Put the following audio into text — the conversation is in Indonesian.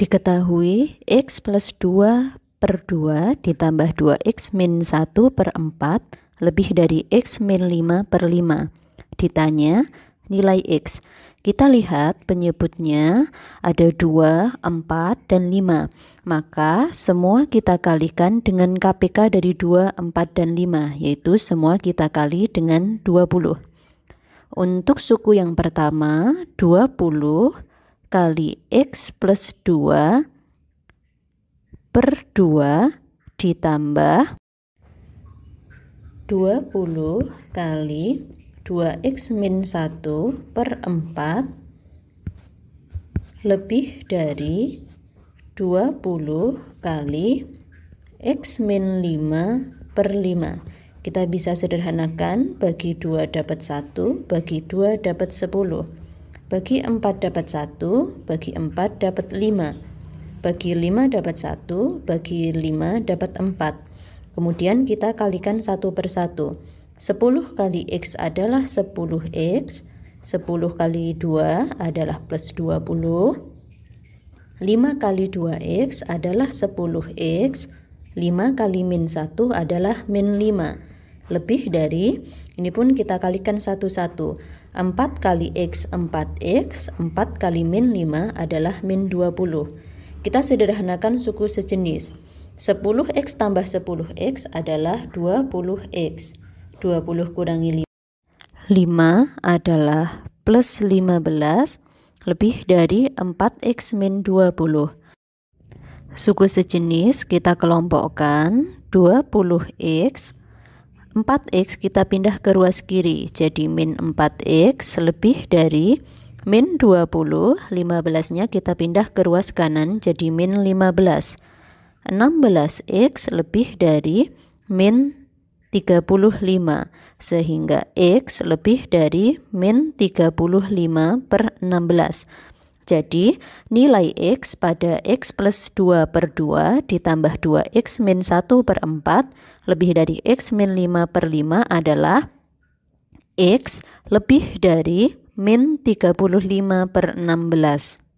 Diketahui X plus 2 per 2 ditambah 2X min 1 per 4 lebih dari X min 5 per 5. Ditanya nilai X. Kita lihat penyebutnya ada 2, 4, dan 5. Maka semua kita kalikan dengan KPK dari 2, 4, dan 5, yaitu semua kita kali dengan 20. Untuk suku yang pertama, 20 kali X plus 2 per 2 ditambah 20 kali 2X min 1 per 4 lebih dari 20 kali X min 5 per 5 kita bisa sederhanakan bagi 2 dapat 1 bagi 2 dapat 10 bagi 4 dapat 1, bagi 4 dapat 5. Bagi 5 dapat 1, bagi 5 dapat 4. Kemudian kita kalikan 1 per 1. 10 kali X adalah 10X, 10 kali 2 adalah plus 20, 5 kali 2X adalah 10X, 5 kali min 1 adalah min 5. Lebih dari, ini pun kita kalikan satu-satu. 4 kali X 4X, 4 kali min 5 adalah min 20. Kita sederhanakan suku sejenis. 10X tambah 10X adalah 20X. 20 kurangi 5. 5 adalah plus 15 lebih dari 4X min 20. Suku sejenis kita kelompokkan 20X 4x kita pindah ke ruas kiri jadi min 4x lebih dari min 20 15 nya kita pindah ke ruas kanan jadi min 15 16x lebih dari min 35 sehingga x lebih dari min 35 per 16 jadi nilai X pada X plus 2 per 2 ditambah 2X min 1 per 4 lebih dari X min 5 per 5 adalah X lebih dari min 35 per 16.